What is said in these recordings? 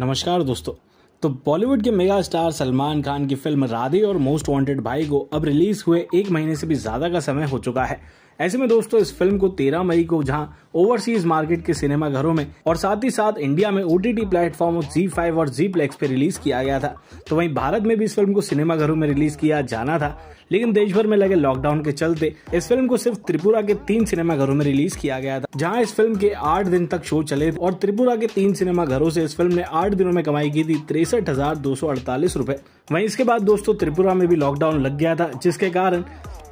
नमस्कार दोस्तों तो बॉलीवुड के मेगा स्टार सलमान खान की फिल्म राधे और मोस्ट वांटेड भाई को अब रिलीज हुए एक महीने से भी ज्यादा का समय हो चुका है ऐसे में दोस्तों इस फिल्म को 13 मई को जहां ओवरसीज मार्केट के सिनेमा घरों में और साथ ही साथ इंडिया में O T platform Zee five और जी प्लेक्स पे रिलीज किया गया था तो वहीं भारत में भी इस फिल्म को सिनेमा घरों में रिलीज किया जाना था लेकिन देश भर में लगे लॉकडाउन के चलते इस फिल्म को सिर्फ त्रिपुरा के तीन सिनेमा घरों में रिलीज किया गया था जहाँ इस फिल्म के आठ दिन तक शो चले और त्रिपुरा के तीन सिनेमा घरों से इस फिल्म ने आठ दिनों में कमाई की थी तिरसठ हजार दो सौ अड़तालीस रूपए इसके बाद दोस्तों त्रिपुरा में भी लॉकडाउन लग गया था जिसके कारण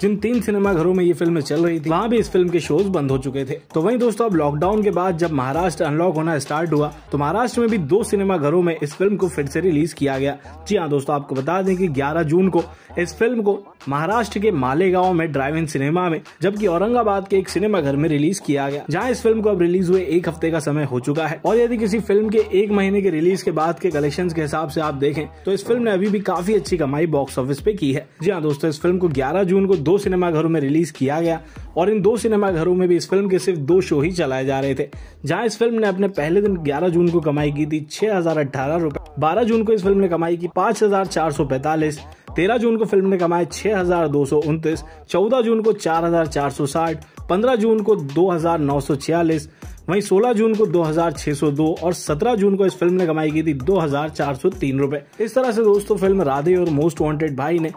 जिन तीन सिनेमा घरों में ये फिल्म चल रही थी वहाँ भी इस फिल्म के शोज बंद हो चुके थे तो वही दोस्तों अब लॉकडाउन के बाद जब महाराष्ट्र अनलॉक होना स्टार्ट हुआ तो महाराष्ट्र में भी दो सिनेमा घरों में इस फिल्म को फिर से रिलीज किया गया जी हाँ दोस्तों आपको बता दें की ग्यारह जून को इस फिल्म को महाराष्ट्र के मालेगांव में ड्राइव इन सिनेमा में जबकि औरंगाबाद के एक सिनेमा घर में रिलीज किया गया जहाँ इस फिल्म को अब रिलीज हुए एक हफ्ते का समय हो चुका है और यदि किसी फिल्म के एक महीने के रिलीज के बाद के कलेक्शन के हिसाब से आप देखें तो इस फिल्म ने अभी भी काफी अच्छी कमाई बॉक्स ऑफिस पे की है जी हाँ दोस्तों इस फिल्म को ग्यारह जून को दो सिनेमाघरों में रिलीज़ किया गया और इन दो सिनेमाघरों में भी इस फिल्म के सिर्फ दो शो ही चलाए जा रहे थे जहां इस फिल्म ने अपने पहले दिन 11 जून को कमाई की थी छह हज़ार अठारह रूपए बारह जून को इस फिल्म ने कमाई की पाँच हज़ार चार सौ पैतालीस तेरह जून को फिल्म ने कमाए छह हज़ार दो सौ उनतीस चौदह जून को चार हज़ार चार सौ साठ पंद्रह जून को दो हज़ार नौ सौ छियालीस वहीं 16 जून को 2602 और 17 जून को इस फिल्म ने कमाई की थी तीन रूपए इस तरह से दोस्तों फिल्म राधे और मोस्ट वांटेड भाई ने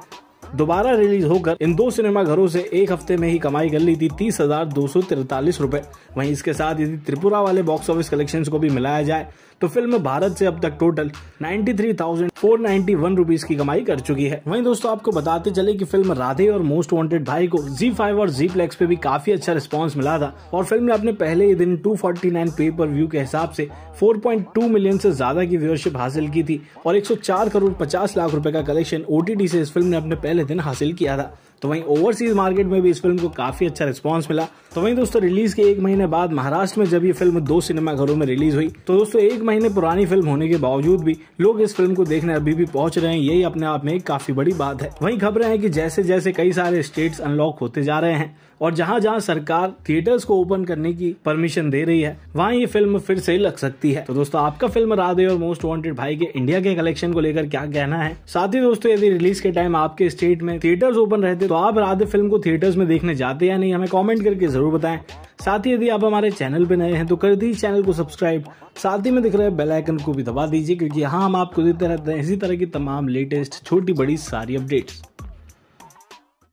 दोबारा रिलीज होकर इन दो सिनेमाघरों से एक हफ्ते में ही कमाई कर ली थी तीस हजार दो सौ तिरतालीस रूपए वही इसके साथ यदि त्रिपुरा वाले बॉक्स ऑफिस कलेक्शन को भी मिलाया जाए तो फिल्म भारत से अब तक total ninety three thousand four ninety one rupees की कमाई कर चुकी है वहीं दोस्तों आपको बताते चले कि फिल्म राधे और मोस्ट वांटेड भाई को जी फाइव और जी प्लेक्स पे भी काफी अच्छा रिस्पॉन्स मिला था और फिल्म ने अपने पहले ही दिन 249 पे पर व्यू के हिसाब से 4.2 मिलियन से ज्यादा की व्यूअरशिप हासिल की थी और चार करोड़ पचास लाख रुपए का कलेक्शन ओटीटी से इस फिल्म ने अपने पहले दिन हासिल किया था तो वहीं ओवरसीज मार्केट में भी इस फिल्म को काफ़ी अच्छा रिस्पॉन्स मिला तो वहीं दोस्तों रिलीज के एक महीने बाद महाराष्ट्र में जब ये फिल्म दो सिनेमा घरों में रिलीज हुई तो दोस्तों एक महीने पुरानी फिल्म होने के बावजूद भी लोग इस फिल्म को देखने अभी भी पहुंच रहे हैं यही अपने आप में एक काफी बड़ी बात है वहीं खबरें हैं कि जैसे जैसे कई सारे स्टेट्स अनलॉक होते जा रहे हैं और जहाँ जहाँ सरकार थिएटर्स को ओपन करने की परमिशन दे रही है वहाँ ये फिल्म फिर से लग सकती है तो दोस्तों आपका फिल्म राधे और मोस्ट वांटेड भाई के इंडिया के कलेक्शन को लेकर क्या कहना है साथ ही दोस्तों यदि रिलीज के टाइम आपके स्टेट में थिएटर्स ओपन रहते तो तो आप राधे फिल्म को थिएटर्स में देखने जाते या नहीं हमें कमेंट करके ज़रूर बताएं साथ ही यदि आप हमारे चैनल पर नए हैं तो कर दीजिए चैनल को सब्सक्राइब साथ ही में दिख रहे बेल आइकन को भी दबा दीजिए क्योंकि यहाँ हम आपको देते रहते हैं इसी तरह की तमाम लेटेस्ट छोटी बड़ी सारी अपडेट्स